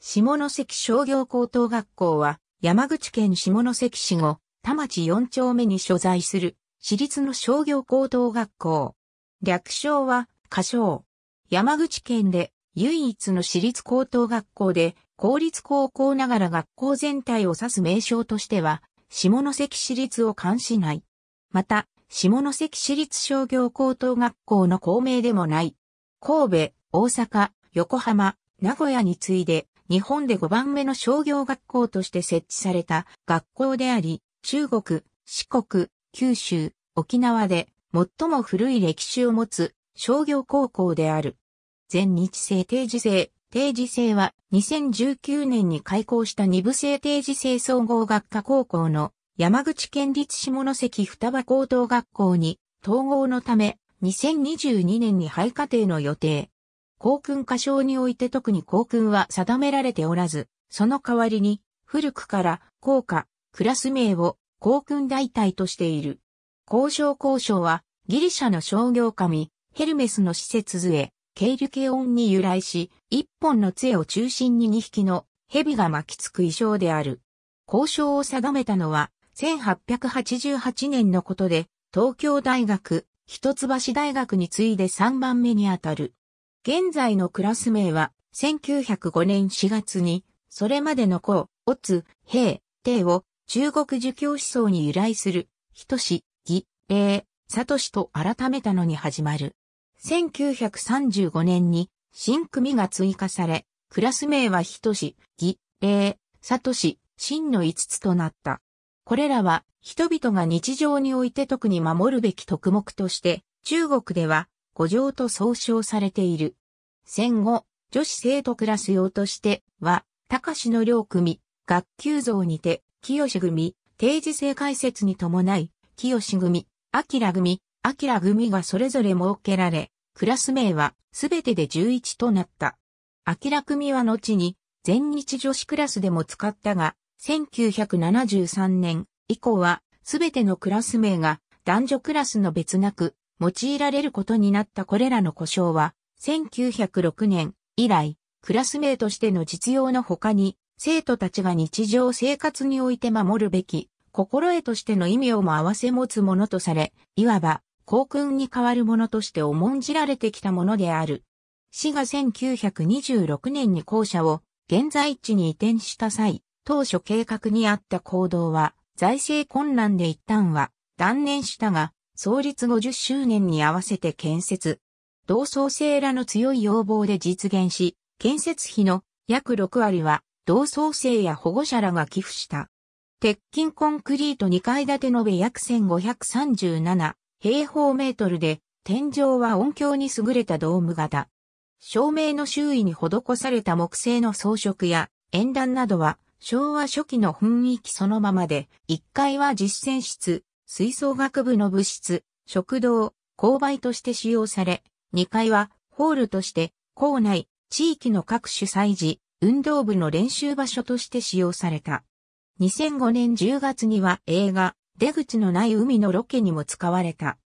下関商業高等学校は、山口県下関市後、田町4丁目に所在する、私立の商業高等学校。略称は、仮称。山口県で、唯一の私立高等学校で、公立高校ながら学校全体を指す名称としては、下関市立を冠しない。また、下関市立商業高等学校の校名でもない。神戸、大阪、横浜、名古屋に次いで、日本で5番目の商業学校として設置された学校であり、中国、四国、九州、沖縄で最も古い歴史を持つ商業高校である。全日制定時制、定時制は2019年に開校した二部制定時制総合学科高校の山口県立下関双葉高等学校に統合のため2022年に廃課程の予定。航訓歌唱において特に航訓は定められておらず、その代わりに、古くから、校歌クラス名を、航訓代替としている。交渉交渉は、ギリシャの商業神、ヘルメスの施設杖、ケイリュケオンに由来し、一本の杖を中心に2匹の蛇が巻きつく衣装である。交渉を定めたのは、1888年のことで、東京大学、一橋大学に次いで3番目にあたる。現在のクラス名は、1905年4月に、それまでの孔、乙、平、帝を中国儒教思想に由来する、ひとし、義、礼、としと改めたのに始まる。1935年に新組が追加され、クラス名はひとし、義、礼、とし、真の5つとなった。これらは人々が日常において特に守るべき特目として、中国では五条と総称されている。戦後、女子生徒クラス用としては、高志の両組、学級像にて、清組、定時制解説に伴い、清組、明組、明組がそれぞれ設けられ、クラス名はすべてで11となった。明組は後に、全日女子クラスでも使ったが、1973年以降はすべてのクラス名が男女クラスの別なく用いられることになったこれらの故障は、1906年以来、クラス名としての実用の他に、生徒たちが日常生活において守るべき、心得としての意味をも合わせ持つものとされ、いわば、校訓に代わるものとして重んじられてきたものである。市が1926年に校舎を現在地に移転した際、当初計画にあった行動は財政困難で一旦は断念したが、創立50周年に合わせて建設。同創生らの強い要望で実現し、建設費の約6割は同創生や保護者らが寄付した。鉄筋コンクリート2階建て延べ約1537平方メートルで、天井は音響に優れたドーム型。照明の周囲に施された木製の装飾や演壇などは昭和初期の雰囲気そのままで、1階は実践室、吹奏楽部の部室、食堂、購買として使用され、2階はホールとして、校内、地域の各主催時、運動部の練習場所として使用された。2005年10月には映画、出口のない海のロケにも使われた。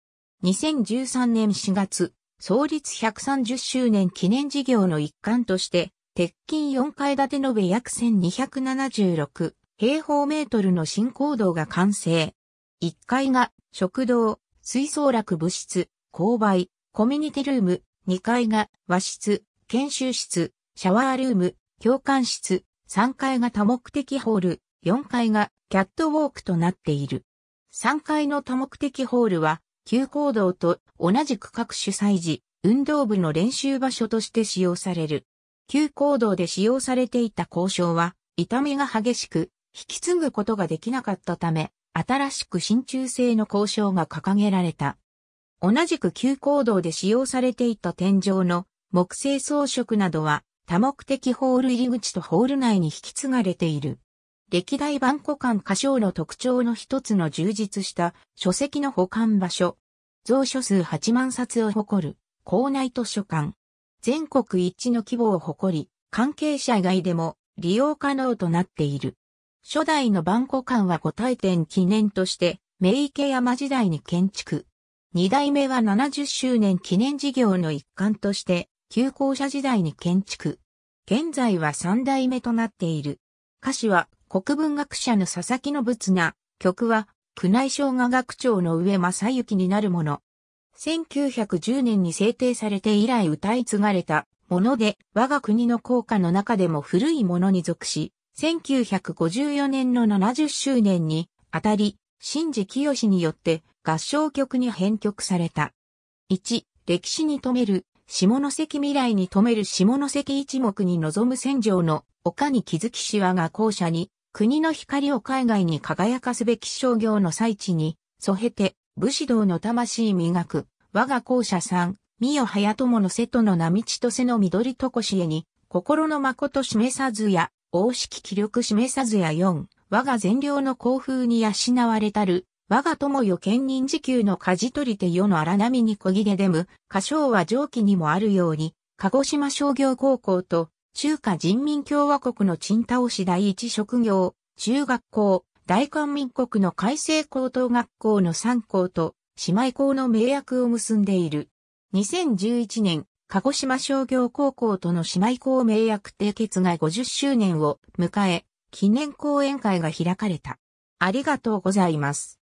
2013年4月、創立130周年記念事業の一環として、鉄筋4階建て延べ約1276平方メートルの新行動が完成。1階が食堂、水槽楽部室、購買、コミュニティルーム、2階が和室、研修室、シャワールーム、教官室、3階が多目的ホール、4階がキャットウォークとなっている。3階の多目的ホールは、旧行動と同じ区画主催時、運動部の練習場所として使用される。旧行動で使用されていた交渉は、痛みが激しく、引き継ぐことができなかったため、新しく真鍮製の交渉が掲げられた。同じく旧行動で使用されていた天井の木製装飾などは多目的ホール入り口とホール内に引き継がれている。歴代万古館歌唱の特徴の一つの充実した書籍の保管場所。蔵書数8万冊を誇る校内図書館。全国一致の規模を誇り、関係者以外でも利用可能となっている。初代の万古館は五体展記念として、明池山時代に建築。二代目は70周年記念事業の一環として、旧校舎時代に建築。現在は三代目となっている。歌詞は国文学者の佐々木の仏が、曲は宮内省画学長の上正幸になるもの。1910年に制定されて以来歌い継がれたもので、我が国の校歌の中でも古いものに属し、1954年の70周年にあたり、新次清によって合唱曲に編曲された。1、歴史に留める、下関未来に留める下関一目に望む戦場の丘に気づきしわが校舎に、国の光を海外に輝かすべき商業の最地に、そへて、武士道の魂磨く、我が校舎さん、三代早友の瀬戸の並地と瀬の緑とこしえに、心の誠示さずや、王式気力示さずや4、我が善良の興風に養われたる、我が友よ兼任時給の舵取りて世の荒波にこぎででむ、歌唱は上記にもあるように、鹿児島商業高校と中華人民共和国の陳倒し第一職業、中学校、大韓民国の改正高等学校の3校と姉妹校の名約を結んでいる。2011年、鹿児島商業高校との姉妹校名約締結が50周年を迎え、記念講演会が開かれた。ありがとうございます。